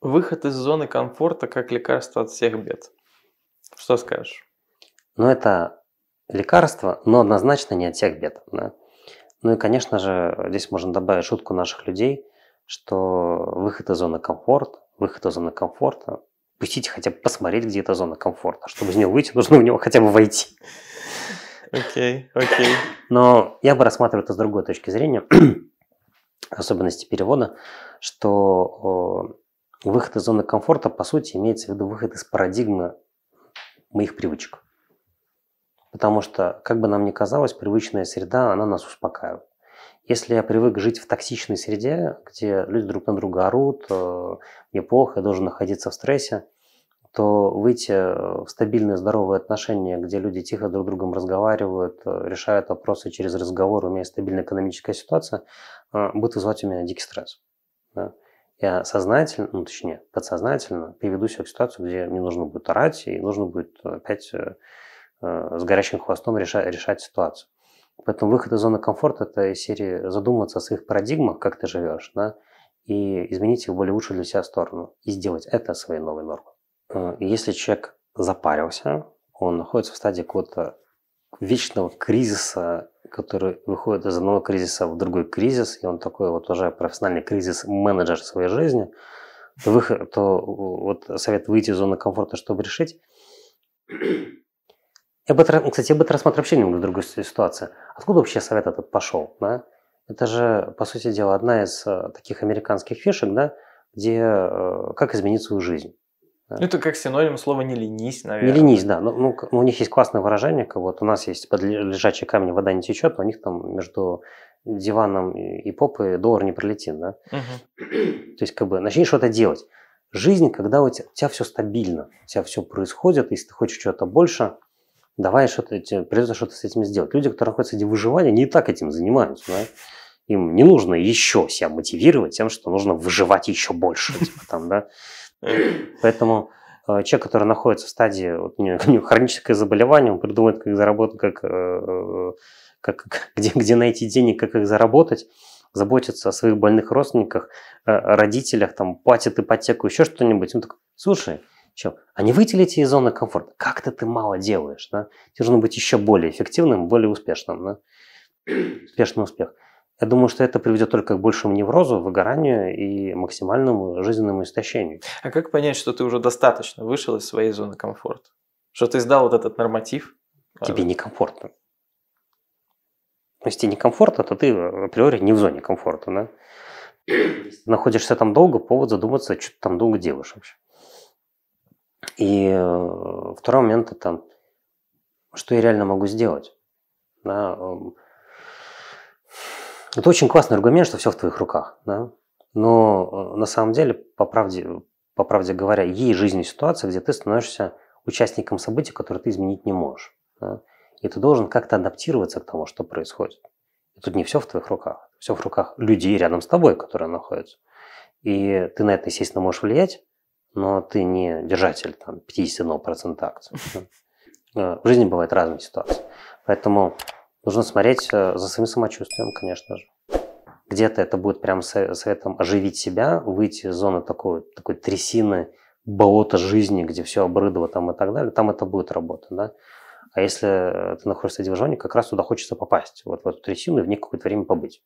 Выход из зоны комфорта как лекарство от всех бед. Что скажешь? Ну, это лекарство, но однозначно не от всех бед. Да? Ну и, конечно же, здесь можно добавить шутку наших людей, что выход из зоны комфорта, выход из зоны комфорта, пустите хотя бы посмотреть, где эта зона комфорта. Чтобы из нее выйти, нужно в него хотя бы войти. Окей, okay, окей. Okay. Но я бы рассматривал это с другой точки зрения, особенности перевода, что Выход из зоны комфорта, по сути, имеется в виду выход из парадигмы моих привычек. Потому что, как бы нам ни казалось, привычная среда, она нас успокаивает. Если я привык жить в токсичной среде, где люди друг на друга орут, э, мне плохо, я должен находиться в стрессе, то выйти э, в стабильные здоровые отношения, где люди тихо друг с другом разговаривают, э, решают вопросы через разговор, у меня стабильная экономическая ситуация, будет вызывать у меня дикий стресс я сознательно, ну точнее, подсознательно приведу себя к ситуации, где мне нужно будет орать, и нужно будет опять э, э с горящим хвостом решать, решать ситуацию. Поэтому выход из зоны комфорта – это из серии задуматься о своих парадигмах, как ты живешь, да, и изменить их в более лучшую для себя сторону, и сделать это своей новой нормой. Э, если человек запарился, он находится в стадии какого-то вечного кризиса который выходит из одного кризиса в другой кризис, и он такой вот уже профессиональный кризис-менеджер своей жизни, то, выход, то вот совет выйти из зоны комфорта, чтобы решить. Я бы, кстати, я бы это рассматривал вообще немного другой ситуации. Откуда вообще совет этот пошел? Да? Это же, по сути дела, одна из э, таких американских фишек, да, где э, как изменить свою жизнь. Да. Ну, это как синоним слова «не ленись», наверное. Не ленись, да. Ну, ну, ну у них есть классное выражение, как вот у нас есть под лежачий камень вода не течет, а у них там между диваном и попой доллар не пролетит, да. Угу. То есть как бы начни что-то делать. Жизнь, когда у тебя, у тебя все стабильно, у тебя все происходит, если ты хочешь чего-то больше, давай что-то, придется что-то с этим сделать. Люди, которые находятся в выживании, не и так этим занимаются, да? Им не нужно еще себя мотивировать тем, что нужно выживать еще больше, типа там, да Поэтому э, человек, который находится в стадии, вот у, него, хроническое заболевание, он придумает, как заработать, как, э, э, как, где, где найти денег, как их заработать, заботится о своих больных родственниках, родителях, там, платит ипотеку, еще что-нибудь. Он такой, слушай, что, а не выйти ли тебе из зоны комфорта? Как-то ты мало делаешь, да? Тебе нужно быть еще более эффективным, более успешным, да? Успешный успех. Я думаю, что это приведет только к большему неврозу, выгоранию и максимальному жизненному истощению. А как понять, что ты уже достаточно вышел из своей зоны комфорта? Что ты сдал вот этот норматив? Тебе некомфортно. Если тебе некомфортно, то ты априори не в зоне комфорта. Да? находишься там долго, повод задуматься, что ты там долго делаешь вообще. И э, второй момент – это что я реально могу сделать. Да? Эм, это очень классный аргумент, что все в твоих руках. Да? Но э, на самом деле, по правде, по правде говоря, есть жизненная ситуация, где ты становишься участником событий, которые ты изменить не можешь. Да? И ты должен как-то адаптироваться к тому, что происходит. И тут не все в твоих руках. Все в руках людей рядом с тобой, которые находятся. И ты на это, естественно, можешь влиять, но ты не держатель там, 51% акций. Э, в жизни бывают разные ситуации. Поэтому Нужно смотреть э, за своим самочувствием, конечно же. Где-то это будет прям советом оживить себя, выйти из зоны такой, такой трясины, болота жизни, где все обрыдово, там и так далее. Там это будет работа, да. А если э, ты находишься в движении, как раз туда хочется попасть, вот в эту трясину и в ней какое-то время побыть.